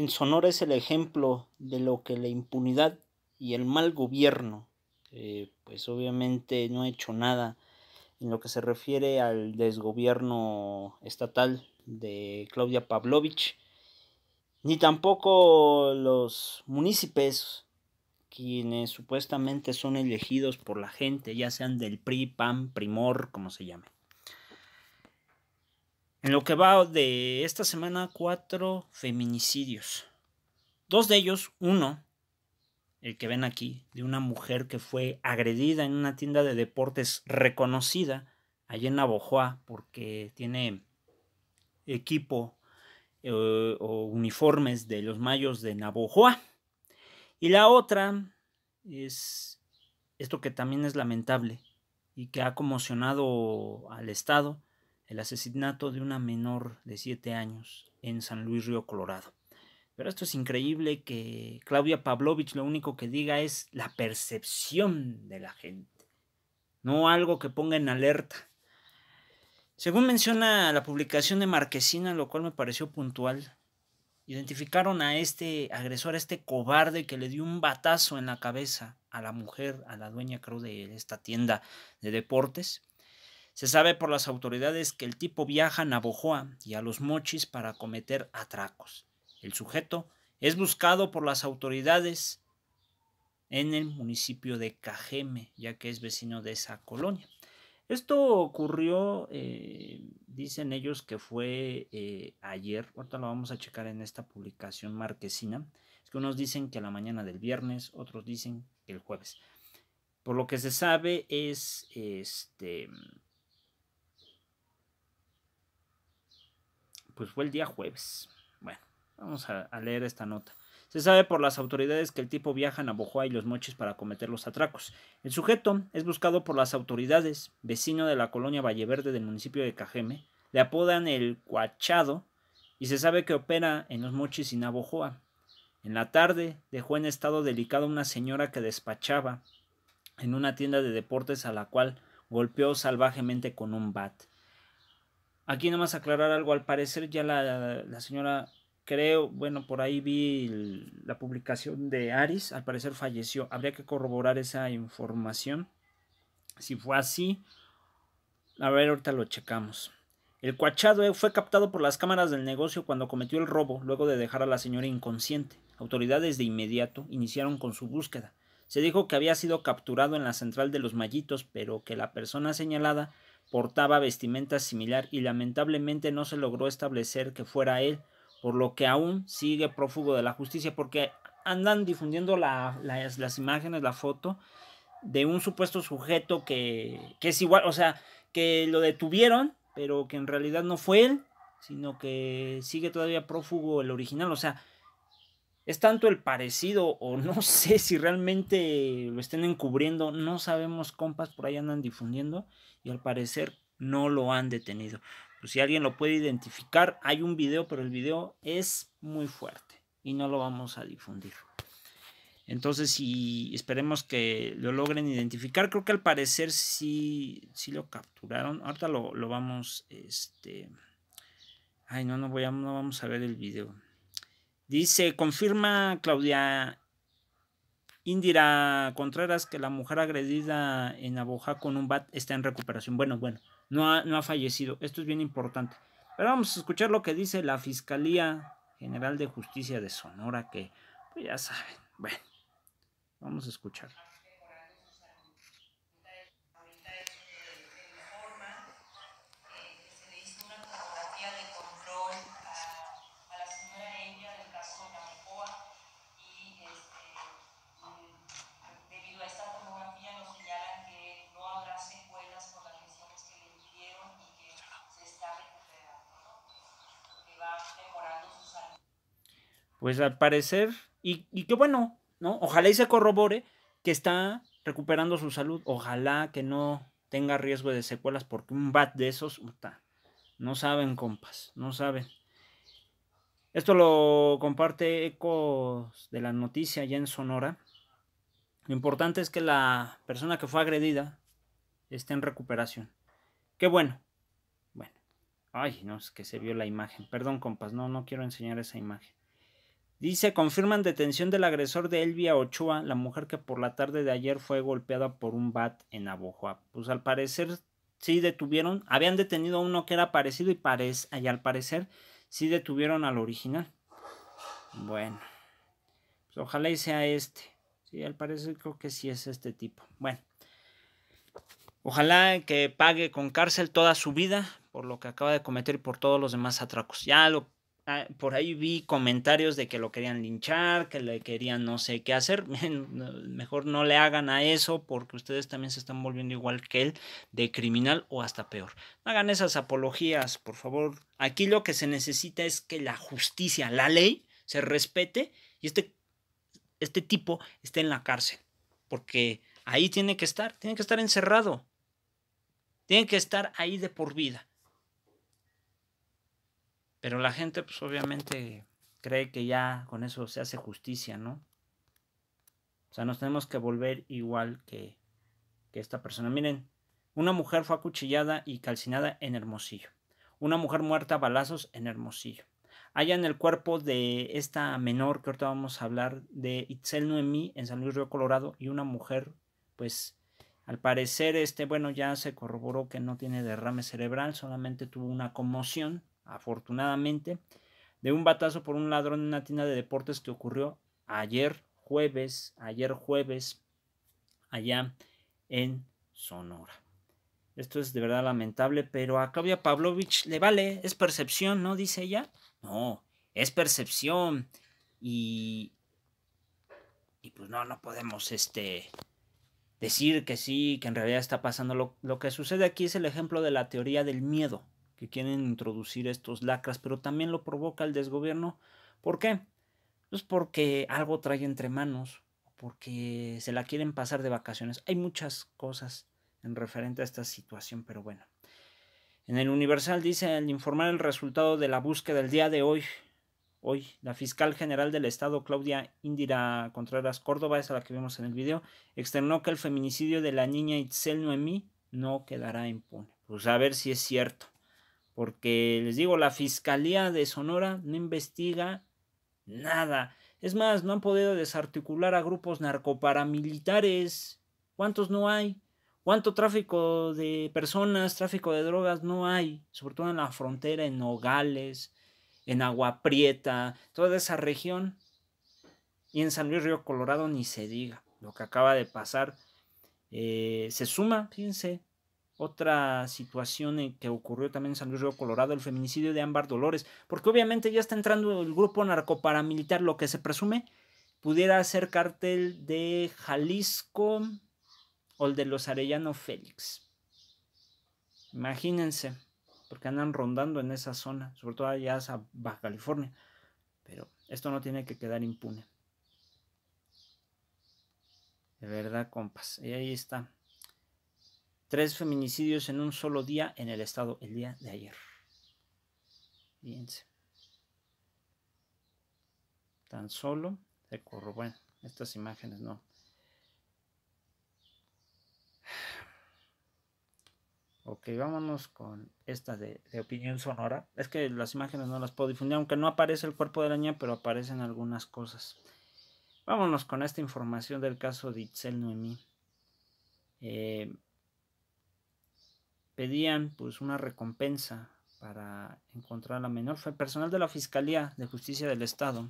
En Sonora es el ejemplo de lo que la impunidad y el mal gobierno, eh, pues obviamente no ha hecho nada en lo que se refiere al desgobierno estatal de Claudia Pavlovich, ni tampoco los municipios quienes supuestamente son elegidos por la gente, ya sean del PRI, PAN, Primor, como se llame. En lo que va de esta semana, cuatro feminicidios. Dos de ellos, uno, el que ven aquí, de una mujer que fue agredida en una tienda de deportes reconocida allá en Navojoa porque tiene equipo eh, o uniformes de los mayos de Navojoa. Y la otra es esto que también es lamentable y que ha conmocionado al Estado el asesinato de una menor de 7 años en San Luis Río Colorado. Pero esto es increíble que Claudia Pavlovich lo único que diga es la percepción de la gente, no algo que ponga en alerta. Según menciona la publicación de Marquesina, lo cual me pareció puntual, identificaron a este agresor, a este cobarde que le dio un batazo en la cabeza a la mujer, a la dueña creo de esta tienda de deportes, se sabe por las autoridades que el tipo viaja a Navojoa y a los mochis para cometer atracos. El sujeto es buscado por las autoridades en el municipio de Cajeme, ya que es vecino de esa colonia. Esto ocurrió, eh, dicen ellos que fue eh, ayer, ahorita lo vamos a checar en esta publicación marquesina, es que unos dicen que a la mañana del viernes, otros dicen que el jueves. Por lo que se sabe es este, pues fue el día jueves. Bueno, vamos a, leer esta nota. Se sabe por las autoridades que el tipo viaja a Navojoa y los Mochis para cometer los atracos. El sujeto es buscado por las autoridades, vecino de la colonia Valleverde del municipio de Cajeme. Le apodan el Cuachado y se sabe que opera en los Mochis y Navojoa. En la tarde dejó en estado delicado una señora que despachaba en una tienda de deportes a la cual golpeó salvajemente con un bat. Aquí nomás aclarar algo, al parecer ya la, señora, creo, bueno, por ahí vi la publicación de Aris, al parecer falleció. Habría que corroborar esa información. Si fue así, a ver, ahorita lo checamos. El cuachado eh, fue captado por las cámaras del negocio cuando cometió el robo, luego de dejar a la señora inconsciente. Autoridades de inmediato iniciaron con su búsqueda. Se dijo que había sido capturado en la central de los Mallitos, pero que la persona señalada portaba vestimenta similar y lamentablemente no se logró establecer que fuera él, por lo que aún sigue prófugo de la justicia, porque andan difundiendo las, imágenes, la foto de un supuesto sujeto que es igual, o sea, que lo detuvieron, pero que en realidad no fue él, sino que sigue todavía prófugo el original, o sea, es tanto el parecido o no sé si realmente lo estén encubriendo, no sabemos, compas por ahí andan difundiendo y al parecer no lo han detenido. Pues, si alguien lo puede identificar, hay un video, pero el video es muy fuerte y no lo vamos a difundir. Entonces, si esperemos que lo logren identificar, creo que al parecer sí, lo capturaron. Ahorita lo, vamos, este... Ay, no, no, no vamos a ver el video. Dice, confirma Claudia Indira Contreras que la mujer agredida en Aboja con un bat está en recuperación. Bueno, bueno, no ha, no ha fallecido. Esto es bien importante. Pero vamos a escuchar lo que dice la Fiscalía General de Justicia de Sonora, que pues ya saben. Bueno, vamos a escuchar. pues al parecer, y, qué bueno, ¿no? Ojalá y se corrobore que está recuperando su salud. Ojalá que no tenga riesgo de secuelas porque un bat de esos, no saben, compas, no saben. Esto lo comparte Ecos de la Noticia ya en Sonora. Lo importante es que la persona que fue agredida esté en recuperación. Qué bueno. Bueno. Ay, no, es que se vio la imagen. Perdón, compas, no, no quiero enseñar esa imagen. Dice, confirman detención del agresor de Elvia Ochoa, la mujer que por la tarde de ayer fue golpeada por un bat en Abojoa. Pues al parecer sí detuvieron, habían detenido a uno que era parecido y, y al parecer sí detuvieron al original. Bueno, pues ojalá y sea este. Sí, al parecer creo que sí es este tipo. Bueno, ojalá que pague con cárcel toda su vida por lo que acaba de cometer y por todos los demás atracos. Ya lo Ah, por ahí vi comentarios de que lo querían linchar, que le querían no sé qué hacer. Mejor no le hagan a eso porque ustedes también se están volviendo igual que él de criminal o hasta peor. No hagan esas apologías, por favor. Aquí lo que se necesita es que la justicia, la ley, se respete y este, este tipo esté en la cárcel. Porque ahí tiene que estar, tiene que estar encerrado. Tiene que estar ahí de por vida. Pero la gente, pues obviamente, cree que ya con eso se hace justicia, ¿no? O sea, nos tenemos que volver igual que, que esta persona. Miren, una mujer fue acuchillada y calcinada en Hermosillo. Una mujer muerta a balazos en Hermosillo. en el cuerpo de esta menor que ahorita vamos a hablar de Itzel Noemí en San Luis Río Colorado y una mujer, pues al parecer, este, bueno, ya se corroboró que no tiene derrame cerebral, solamente tuvo una conmoción afortunadamente, de un batazo por un ladrón en una tienda de deportes que ocurrió ayer jueves, ayer jueves, allá en Sonora. Esto es de verdad lamentable, pero a Claudia Pavlovich le vale, es percepción, ¿no? Dice ella. No, es percepción. Y. Y pues no, no podemos este, decir que sí, que en realidad está pasando. Lo, lo que sucede aquí es el ejemplo de la teoría del miedo que quieren introducir estos lacras, pero también lo provoca el desgobierno. ¿Por qué? Pues porque algo trae entre manos, porque se la quieren pasar de vacaciones. Hay muchas cosas en referente a esta situación, pero bueno. En el Universal dice, al informar el resultado de la búsqueda del día de hoy, hoy la fiscal general del Estado, Claudia Indira Contreras Córdoba, es a la que vemos en el video, externó que el feminicidio de la niña Itzel Noemí no quedará impune. Pues a ver si es cierto. Porque les digo, la Fiscalía de Sonora no investiga nada. Es más, no han podido desarticular a grupos narcoparamilitares. ¿Cuántos no hay? ¿Cuánto tráfico de personas, tráfico de drogas no hay? Sobre todo en la frontera, en Nogales, en Agua Prieta, toda esa región. Y en San Luis Río Colorado ni se diga lo que acaba de pasar. Eh, se suma, fíjense, otra situación eh, que ocurrió también en San Luis Río Colorado, el feminicidio de Ámbar Dolores, porque obviamente ya está entrando el grupo narcoparamilitar, lo que se presume pudiera ser cártel de Jalisco o el de los Arellano Félix. Imagínense, porque andan rondando en esa zona, sobre todo allá a Baja California, pero esto no tiene que quedar impune. De verdad, compas, y ahí está. Tres feminicidios en un solo día en el estado, el día de ayer. Fíjense. Tan solo se Bueno, estas imágenes, no. Ok, vámonos con esta de, opinión sonora. Es que las imágenes no las puedo difundir, aunque no aparece el cuerpo de la niña, pero aparecen algunas cosas. Vámonos con esta información del caso de Itzel Noemí. Eh, pedían pues una recompensa para encontrar a la menor. Fue el personal de la Fiscalía de Justicia del Estado.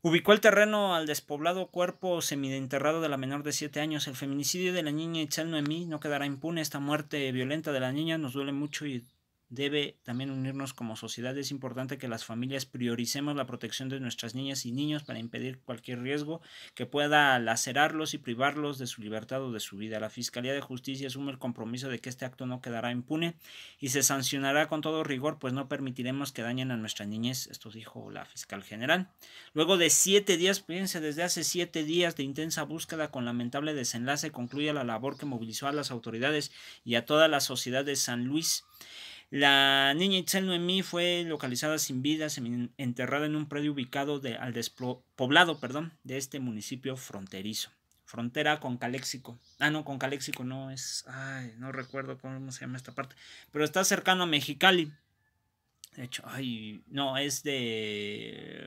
Ubicó el terreno al despoblado cuerpo semidenterrado de la menor de siete años. El feminicidio de la niña Itzel Noemí no quedará impune. Esta muerte violenta de la niña nos duele mucho y debe también unirnos como sociedad. Es importante que las familias prioricemos la protección de nuestras niñas y niños para impedir cualquier riesgo que pueda lacerarlos y privarlos de su libertad o de su vida. La Fiscalía de Justicia asume el compromiso de que este acto no quedará impune y se sancionará con todo rigor, pues no permitiremos que dañen a nuestras niñez. Esto dijo la fiscal general. Luego de siete días, fíjense, desde hace siete días de intensa búsqueda con lamentable desenlace, concluye la labor que movilizó a las autoridades y a toda la sociedad de San Luis. La niña Itzel Noemí fue localizada sin vida, enterrada en un predio ubicado al despoblado perdón, de este municipio fronterizo. Frontera con Caléxico. Ah, no, con Caléxico no es. Ay, no recuerdo cómo se llama esta parte. Pero está cercano a Mexicali. De hecho, ay, no, es de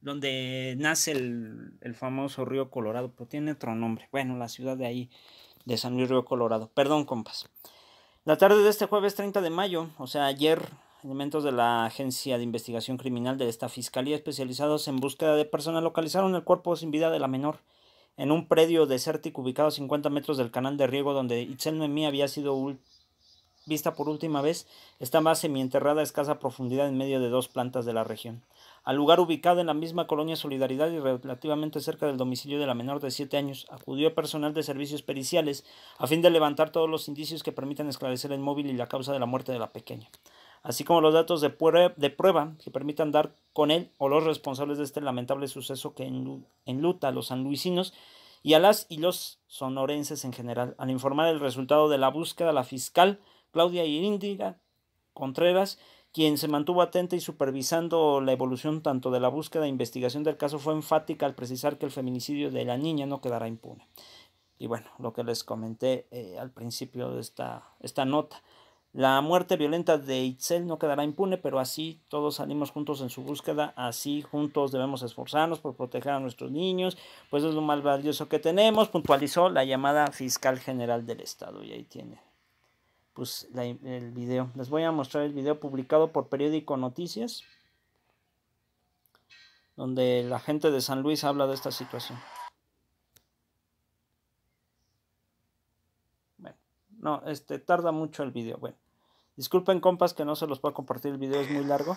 donde nace el, el, famoso río Colorado, pero tiene otro nombre. Bueno, la ciudad de ahí, de San Luis Río Colorado. Perdón, compas. La tarde de este jueves 30 de mayo, o sea, ayer, elementos de la Agencia de Investigación Criminal de esta Fiscalía especializados en búsqueda de personas localizaron el cuerpo sin vida de la menor en un predio desértico ubicado a 50 metros del canal de riego donde Itzel Noemí había sido vista por última vez, estaba semienterrada a escasa profundidad en medio de dos plantas de la región al lugar ubicado en la misma colonia Solidaridad y relativamente cerca del domicilio de la menor de 7 años, acudió personal de servicios periciales a fin de levantar todos los indicios que permitan esclarecer el móvil y la causa de la muerte de la pequeña, así como los datos de, de prueba que permitan dar con él o los responsables de este lamentable suceso que enluta a los sanluisinos y a las y los sonorenses en general. Al informar el resultado de la búsqueda, la fiscal Claudia Iríndiga Contreras quien se mantuvo atenta y supervisando la evolución tanto de la búsqueda e investigación del caso fue enfática al precisar que el feminicidio de la niña no quedará impune. Y bueno, lo que les comenté eh, al principio de esta, esta nota. La muerte violenta de Itzel no quedará impune, pero así todos salimos juntos en su búsqueda, así juntos debemos esforzarnos por proteger a nuestros niños, pues es lo más valioso que tenemos, puntualizó la llamada fiscal general del Estado. Y ahí tiene pues el video. Les voy a mostrar el video publicado por Periódico Noticias, donde la gente de San Luis habla de esta situación. Bueno, no, este tarda mucho el video. Bueno, disculpen compas que no se los puedo compartir, el video es muy largo. Eh,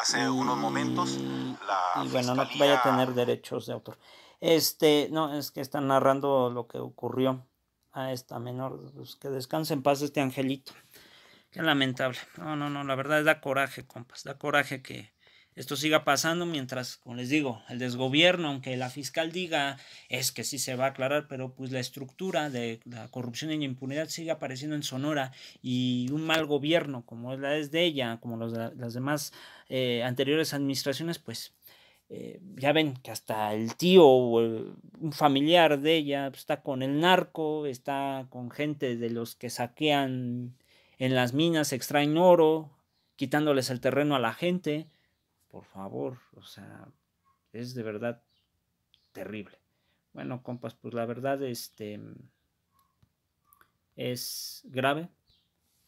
hace unos momentos la y bueno, no vaya a tener derechos de autor. Este, no, es que están narrando lo que ocurrió a esta menor. Pues, que descanse en paz este angelito. Qué lamentable. No, no, no, la verdad es da coraje, compas. Da coraje que esto siga pasando mientras, como les digo, el desgobierno, aunque la fiscal diga es que sí se va a aclarar, pero pues la estructura de la corrupción y la impunidad sigue apareciendo en Sonora y un mal gobierno como es la es de ella, como los, las demás eh, anteriores administraciones, pues eh, ya ven que hasta el tío o eh, un familiar de ella pues, está con el narco, está con gente de los que saquean en las minas, extraen oro, quitándoles el terreno a la gente. Por favor, o sea, es de verdad terrible. Bueno, compas, pues la verdad este es grave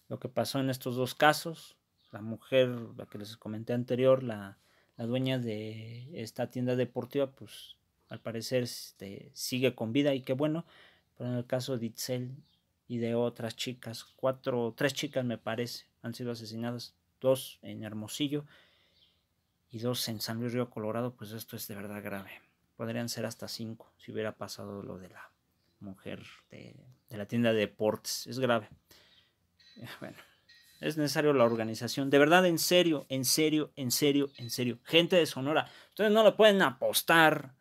lo que pasó en estos dos casos. La mujer, la que les comenté anterior, la la dueña de esta tienda deportiva, pues al parecer este, sigue con vida y qué bueno, pero en el caso de Itzel y de otras chicas, cuatro, tres chicas me parece, han sido asesinadas, dos en Hermosillo y dos en San Luis Río Colorado, pues esto es de verdad grave. Podrían ser hasta cinco si hubiera pasado lo de la mujer de, de la tienda de deportes, es grave. Bueno. Es necesario la organización. De verdad, en serio, en serio, en serio, en serio. Gente de Sonora. Ustedes no le pueden apostar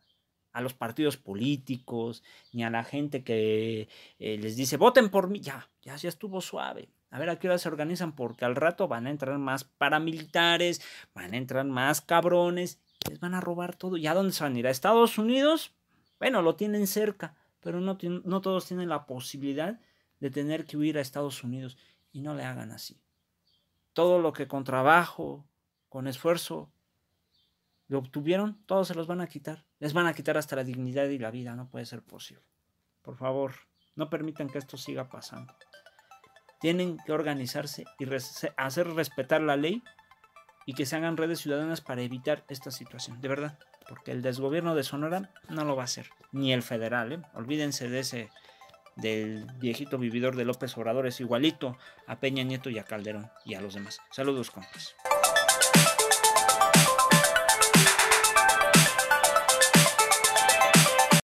a los partidos políticos, ni a la gente que eh, les dice, voten por mí. Ya, ya, ya estuvo suave. A ver a qué hora se organizan, porque al rato van a entrar más paramilitares, van a entrar más cabrones, les van a robar todo. ¿Y a dónde se van a ir? ¿A Estados Unidos? Bueno, lo tienen cerca, pero no, no todos tienen la posibilidad de tener que huir a Estados Unidos. Y no le hagan así todo lo que con trabajo, con esfuerzo, lo obtuvieron, todos se los van a quitar. Les van a quitar hasta la dignidad y la vida, no puede ser posible. Por favor, no permitan que esto siga pasando. Tienen que organizarse y hacer respetar la ley y que se hagan redes ciudadanas para evitar esta situación, de verdad, porque el desgobierno de Sonora no lo va a hacer, ni el federal, ¿eh? olvídense de ese del viejito vividor de López Obrador es igualito a Peña Nieto y a Calderón y a los demás. Saludos, compas.